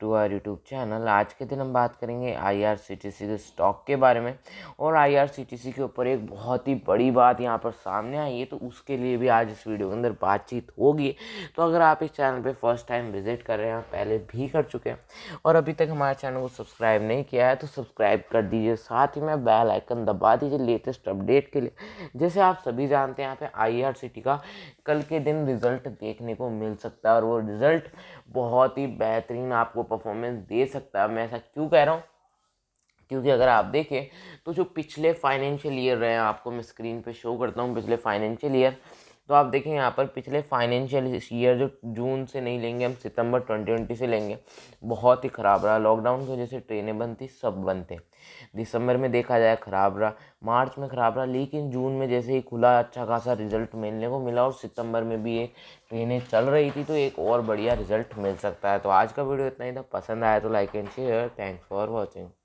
to our YouTube channel आज के दिन हम बात करेंगे आईआरसीटीसी के स्टॉक के बारे में और आईआरसीटीसी के ऊपर एक बहुत ही बड़ी बात यहाँ पर सामने आई है तो उसके लिए भी आज इस वीडियो के अंदर बातचीत होगी तो अगर आप इस चैनल पे फर्स्ट टाइम विजिट कर रहे हैं पहले भी कर चुके हैं और अभी तक हमारे चैनल को सब्सक्राइब नहीं किया है तो सब्सक्राइब कर दीजिए साथ ही में बेल आइकन दबा दीजिए लेटेस्ट अपडेट के लिए जैसे आप सभी जानते हैं यहाँ पर आई का कल के दिन रिजल्ट देखने को मिल सकता है और वो रिजल्ट बहुत ही बेहतरीन आपको परफॉर्मेंस दे सकता है मैं ऐसा क्यों कह रहा हूँ क्योंकि अगर आप देखें तो जो पिछले फाइनेंशियल ईयर रहे हैं आपको मैं स्क्रीन पे शो करता हूँ पिछले फाइनेंशियल ईयर तो आप देखें यहाँ पर पिछले फाइनेंशियल ईयर जो जून से नहीं लेंगे हम सितंबर 2020 से लेंगे बहुत ही ख़राब रहा लॉकडाउन की वजह से ट्रेनें थी सब थे दिसंबर में देखा जाए ख़राब रहा मार्च में ख़राब रहा लेकिन जून में जैसे ही खुला अच्छा खासा रिजल्ट मिलने को मिला और सितंबर में भी एक ट्रेनें चल रही थी तो एक और बढ़िया रिजल्ट मिल सकता है तो आज का वीडियो इतना ही था पसंद आया तो like and share thanks for watching